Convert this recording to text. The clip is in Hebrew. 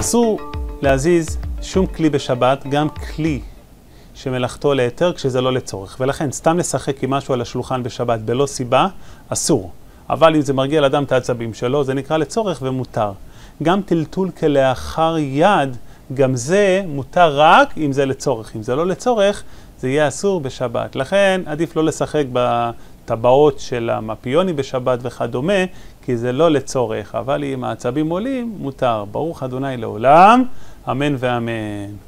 אסור להזיז שום כלי בשבת, גם כלי שמלאכתו להיתר כשזה לא לצורך. ולכן, סתם לשחק עם משהו על השולחן בשבת בלא סיבה, אסור. אבל אם זה מרגיע לאדם את העצבים שלו, זה נקרא לצורך ומותר. גם טלטול כלאחר יד, גם זה מותר רק אם זה לצורך. אם זה לא לצורך, זה יהיה אסור בשבת. לכן, עדיף לא לשחק ב... הטבעות של המפיוני בשבת וכדומה, כי זה לא לצורך, אבל אם העצבים עולים, מותר. ברוך אדוני לעולם, אמן ואמן.